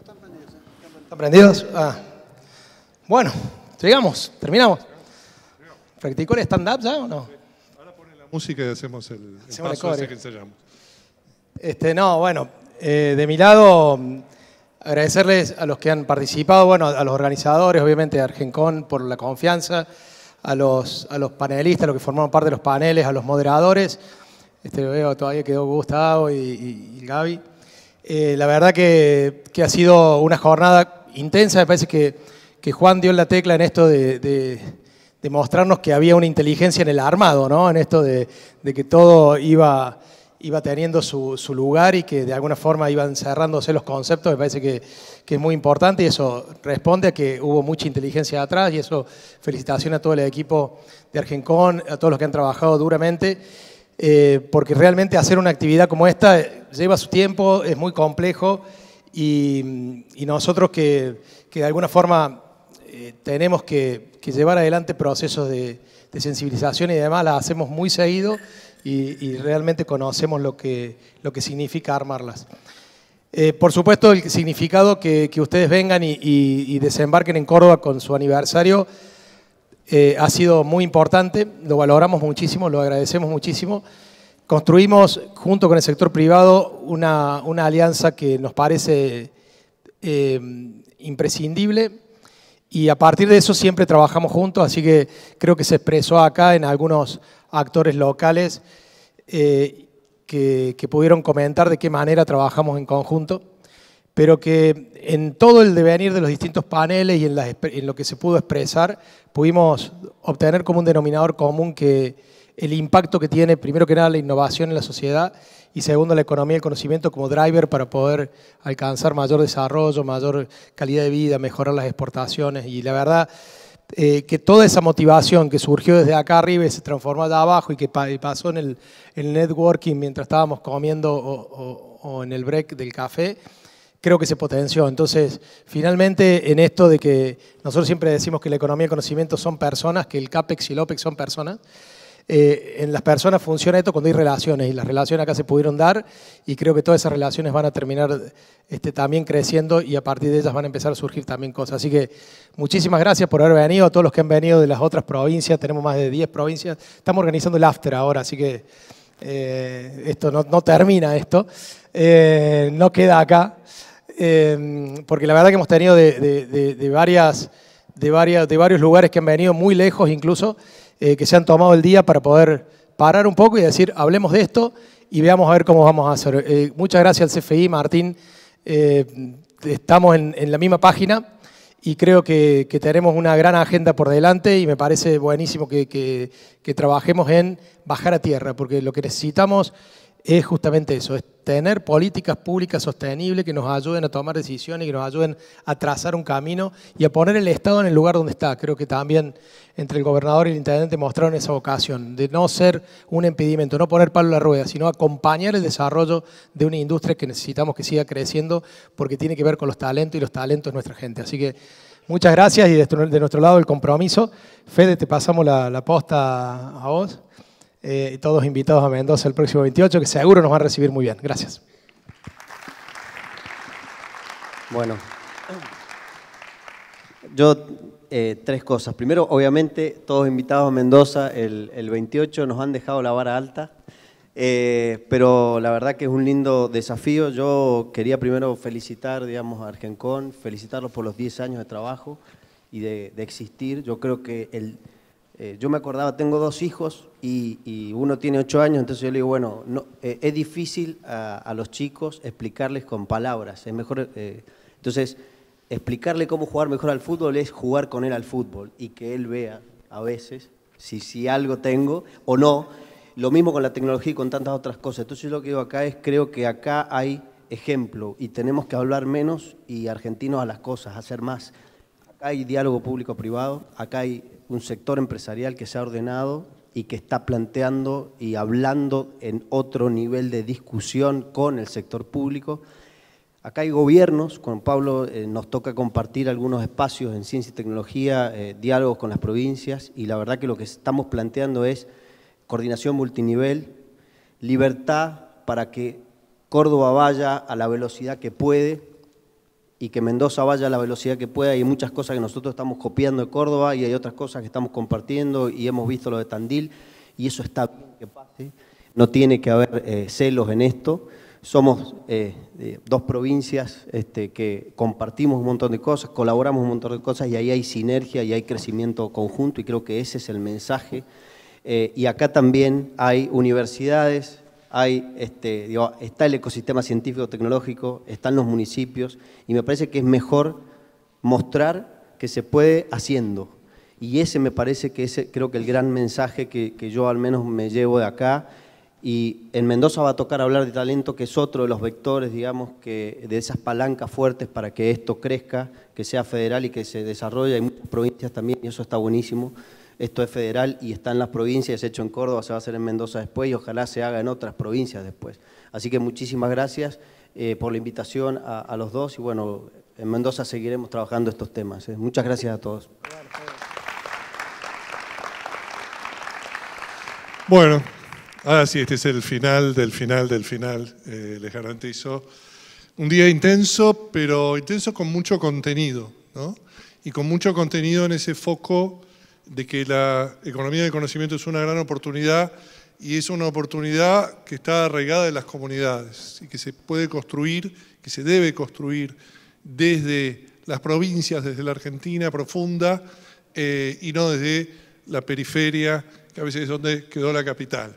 están prendidos. Ah. Bueno, sigamos, terminamos. ¿Practicó el stand-up ya o no? Ahora ponen la música y hacemos el, paso que ensayamos. Este, no, bueno, eh, de mi lado, agradecerles a los que han participado, bueno, a los organizadores, obviamente a Argencon por la confianza, a los, a los panelistas, a los que formaron parte de los paneles, a los moderadores. Este, veo todavía quedó Gustavo y Gaby. Eh, la verdad que, ha sido una jornada intensa, me parece que, Juan dio la tecla en esto de, mostrarnos que había una inteligencia en el armado, ¿no? en esto de, que todo iba, iba teniendo su, lugar y que de alguna forma iban cerrándose los conceptos, me parece que, es muy importante y eso responde a que hubo mucha inteligencia atrás y eso felicitación a todo el equipo de Argencon, a todos los que han trabajado duramente, eh, porque realmente hacer una actividad como esta lleva su tiempo, es muy complejo y, nosotros que, de alguna forma eh, tenemos que, llevar adelante procesos de, sensibilización y demás, las hacemos muy seguido y, realmente conocemos lo que, lo que significa armarlas. Eh, por supuesto, el significado que, ustedes vengan y, desembarquen en Córdoba con su aniversario eh, ha sido muy importante, lo valoramos muchísimo, lo agradecemos muchísimo Construimos junto con el sector privado una, alianza que nos parece eh, imprescindible y a partir de eso siempre trabajamos juntos, así que creo que se expresó acá en algunos actores locales eh, que, pudieron comentar de qué manera trabajamos en conjunto, pero que en todo el devenir de los distintos paneles y en lo que se pudo expresar, pudimos obtener como un denominador común que el impacto que tiene, primero que nada, la innovación en la sociedad y segundo, la economía del conocimiento como driver para poder alcanzar mayor desarrollo, mayor calidad de vida, mejorar las exportaciones. Y la verdad eh, que toda esa motivación que surgió desde acá arriba y se transformó allá abajo y que pasó en el, networking mientras estábamos comiendo o, en el break del café, creo que se potenció. Entonces, finalmente, en esto de que nosotros siempre decimos que la economía del conocimiento son personas, que el CAPEX y el OPEX son personas, eh, en las personas funciona esto cuando hay relaciones y las relaciones acá se pudieron dar y creo que todas esas relaciones van a terminar este, también creciendo y a partir de ellas van a empezar a surgir también cosas. Así que muchísimas gracias por haber venido, a todos los que han venido de las otras provincias, tenemos más de 10 provincias, estamos organizando el after ahora, así que eh, esto no, termina esto, eh, no queda acá, porque la verdad que hemos tenido de, varias, de, varias, de varios lugares que han venido muy lejos incluso. Eh, que se han tomado el día para poder parar un poco y decir, hablemos de esto y veamos a ver cómo vamos a hacer. Eh, muchas gracias al CFI, Martín. Eh, estamos en, la misma página y creo que, tenemos una gran agenda por delante y me parece buenísimo que trabajemos en bajar a tierra, porque lo que necesitamos es justamente eso, es tener políticas públicas sostenibles que nos ayuden a tomar decisiones, que nos ayuden a trazar un camino y a poner el Estado en el lugar donde está. Creo que también entre el gobernador y el intendente mostraron esa vocación de no ser un impedimento, no poner palo a la rueda, sino acompañar el desarrollo de una industria que necesitamos que siga creciendo porque tiene que ver con los talentos y los talentos de nuestra gente. Así que muchas gracias y de nuestro lado el compromiso. Fede, te pasamos la, la posta a vos. Eh, todos invitados a Mendoza el próximo 28, que seguro nos van a recibir muy bien. Gracias. Bueno, yo eh, tres cosas. Primero, obviamente, todos invitados a Mendoza el, 28 nos han dejado la vara alta, eh, pero la verdad que es un lindo desafío. Yo quería primero felicitar, digamos, a Argencon, felicitarlos por los 10 años de trabajo y de existir. Yo creo que el eh, yo me acordaba, tengo dos hijos y, uno tiene ocho años, entonces yo le digo, bueno, no, eh, es difícil a, los chicos explicarles con palabras, es mejor, eh, entonces explicarle cómo jugar mejor al fútbol es jugar con él al fútbol y que él vea a veces si, si algo tengo o no, lo mismo con la tecnología y con tantas otras cosas, entonces yo lo que digo acá es, creo que acá hay ejemplo y tenemos que hablar menos y argentinos a las cosas, hacer más. Acá hay diálogo público-privado, acá hay un sector empresarial que se ha ordenado y que está planteando y hablando en otro nivel de discusión con el sector público. Acá hay gobiernos, con Pablo eh, nos toca compartir algunos espacios en ciencia y tecnología, eh, diálogos con las provincias, y la verdad que lo que estamos planteando es coordinación multinivel, libertad para que Córdoba vaya a la velocidad que puede, y que Mendoza vaya a la velocidad que pueda. Y hay muchas cosas que nosotros estamos copiando de Córdoba y hay otras cosas que estamos compartiendo y hemos visto lo de Tandil y eso está bien que pase. No tiene que haber eh, celos en esto. Somos eh, eh, dos provincias este, que compartimos un montón de cosas, colaboramos un montón de cosas y ahí hay sinergia y hay crecimiento conjunto y creo que ese es el mensaje. y acá también hay universidades, hay, este, está el ecosistema científico-tecnológico, están los municipios, y me parece que es mejor mostrar que se puede haciendo. Y ese me parece que es, creo que el gran mensaje que, yo al menos me llevo de acá, y en Mendoza va a tocar hablar de talento, que es otro de los vectores, digamos, que de esas palancas fuertes para que esto crezca, que sea federal y que se desarrolle. en muchas provincias también, y eso está buenísimo. Esto es federal y está en las provincias, hecho en Córdoba, se va a hacer en Mendoza después y ojalá se haga en otras provincias después. Así que muchísimas gracias eh, por la invitación a, los dos y bueno, en Mendoza seguiremos trabajando estos temas. ¿eh? Muchas gracias a todos. Bueno, ahora sí, este es el final del final del final. Eh, les garantizo un día intenso, pero intenso con mucho contenido, ¿no? Y con mucho contenido en ese foco de que la economía del conocimiento es una gran oportunidad y es una oportunidad que está arraigada en las comunidades y que se puede construir, que se debe construir desde las provincias, desde la Argentina profunda eh, y no desde la periferia, que a veces es donde quedó la capital.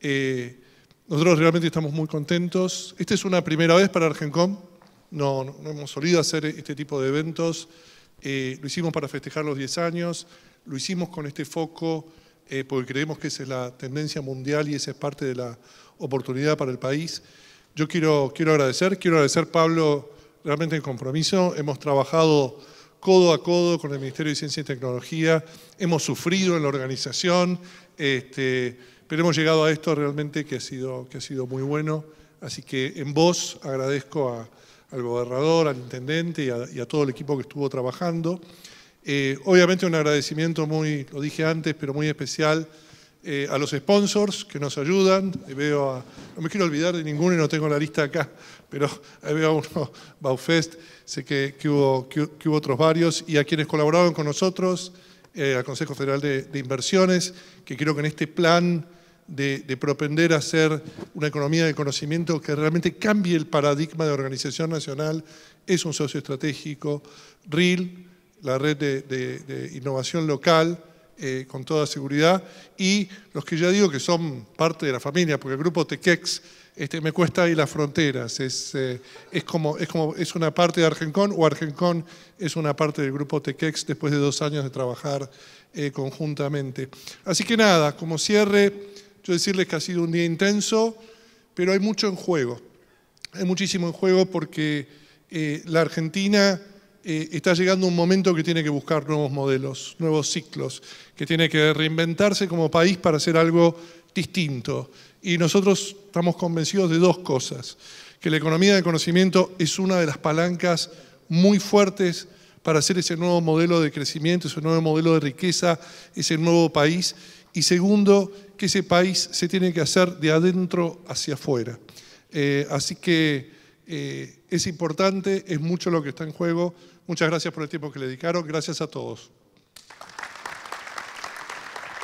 Eh, nosotros realmente estamos muy contentos. Esta es una primera vez para Argencom, no, no, hemos solido hacer este tipo de eventos, eh, lo hicimos para festejar los 10 años, lo hicimos con este foco eh, porque creemos que esa es la tendencia mundial y esa es parte de la oportunidad para el país. Yo quiero, quiero agradecer, quiero agradecer Pablo realmente el compromiso. Hemos trabajado codo a codo con el Ministerio de Ciencia y Tecnología, hemos sufrido en la organización, este, pero hemos llegado a esto realmente que ha sido, que ha sido muy bueno. Así que en voz agradezco al gobernador, al intendente y a, y a todo el equipo que estuvo trabajando. Eh, obviamente un agradecimiento muy, lo dije antes, pero muy especial eh, a los sponsors que nos ayudan. veo a, no me quiero olvidar de ninguno y no tengo la lista acá, pero ahí veo a uno, Baufest, sé que, hubo, otros varios, y a quienes colaboraron con nosotros, eh, al Consejo Federal de, Inversiones, que creo que en este plan de, propender a hacer una economía de conocimiento que realmente cambie el paradigma de organización nacional, es un socio estratégico, real, la red de, innovación local, eh, con toda seguridad, y los que ya digo que son parte de la familia, porque el grupo Tequex este, me cuesta ir las fronteras, es, eh, es, como, es, como, es una parte de Argencon o Argencon es una parte del grupo Tequex después de dos años de trabajar eh, conjuntamente. Así que nada, como cierre, yo decirles que ha sido un día intenso, pero hay mucho en juego, hay muchísimo en juego porque la Argentina está llegando un momento que tiene que buscar nuevos modelos, nuevos ciclos, que tiene que reinventarse como país para hacer algo distinto. Y nosotros estamos convencidos de dos cosas, que la economía de conocimiento es una de las palancas muy fuertes para hacer ese nuevo modelo de crecimiento, ese nuevo modelo de riqueza, ese nuevo país. Y segundo, que ese país se tiene que hacer de adentro hacia afuera. Eh, así que eh, es importante, es mucho lo que está en juego. Muchas gracias por el tiempo que le dedicaron, gracias a todos.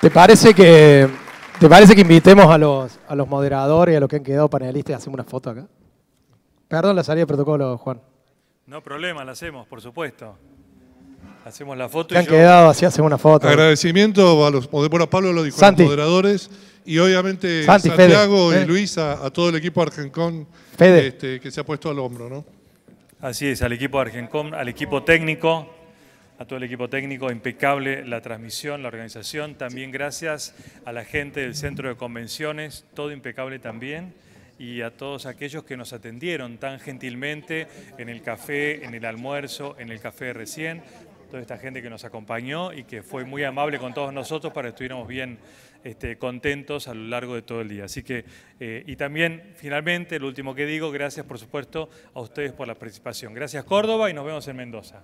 ¿Te parece que, te parece que invitemos a los, a los moderadores y a los que han quedado panelistas y hacemos una foto acá? Perdón la salida de protocolo, Juan. No problema, la hacemos, por supuesto. Hacemos la foto. han quedado así, hacemos una foto. Agradecimiento a los, Pablo lo dijo, a los moderadores. Y obviamente Santiago y Luis a, todo el equipo Argencon este, que se ha puesto al hombro, ¿no? Así es, al equipo Argencón, al equipo técnico, a todo el equipo técnico, impecable la transmisión, la organización. También gracias a la gente del centro de convenciones, todo impecable también y a todos aquellos que nos atendieron tan gentilmente en el café, en el almuerzo, en el café recién, toda esta gente que nos acompañó y que fue muy amable con todos nosotros para que estuviéramos bien este, contentos a lo largo de todo el día. Así que, eh, y también, finalmente, el último que digo, gracias por supuesto a ustedes por la participación. Gracias Córdoba y nos vemos en Mendoza.